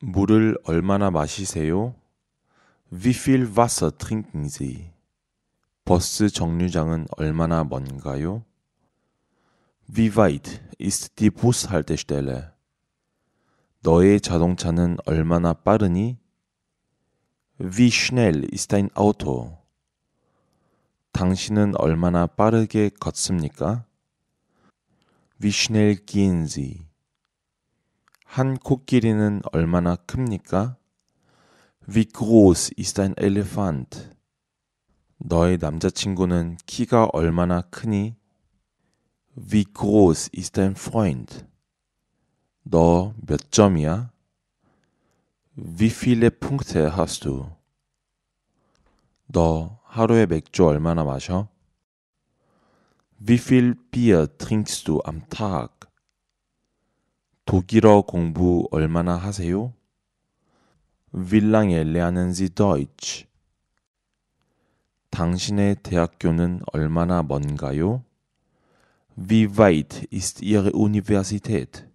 물을 얼마나 마시세요? Wie viel Wasser trinken Sie? 버스 정류장은 얼마나 먼가요? Wie weit ist die Bushaltestelle? 너의 자동차는 얼마나 빠르니? Wie schnell ist dein Auto? 당신은 얼마나 빠르게 걷습니까? Wie schnell gehen Sie? 한 코끼리는 얼마나 큽니까? Wie groß ist ein Elefant? 너의 남자친구는 키가 얼마나 크니? Wie groß ist dein Freund? 너 몇 점이야? Wie viele Punkte hast du? 너 하루에 맥주 얼마나 마셔? Wie viel Bier trinkst du am Tag? 독일어 공부 얼마나 하세요? Wie lange lernen Sie Deutsch? 당신의 대학교는 얼마나 먼가요? Wie weit ist Ihre Universität?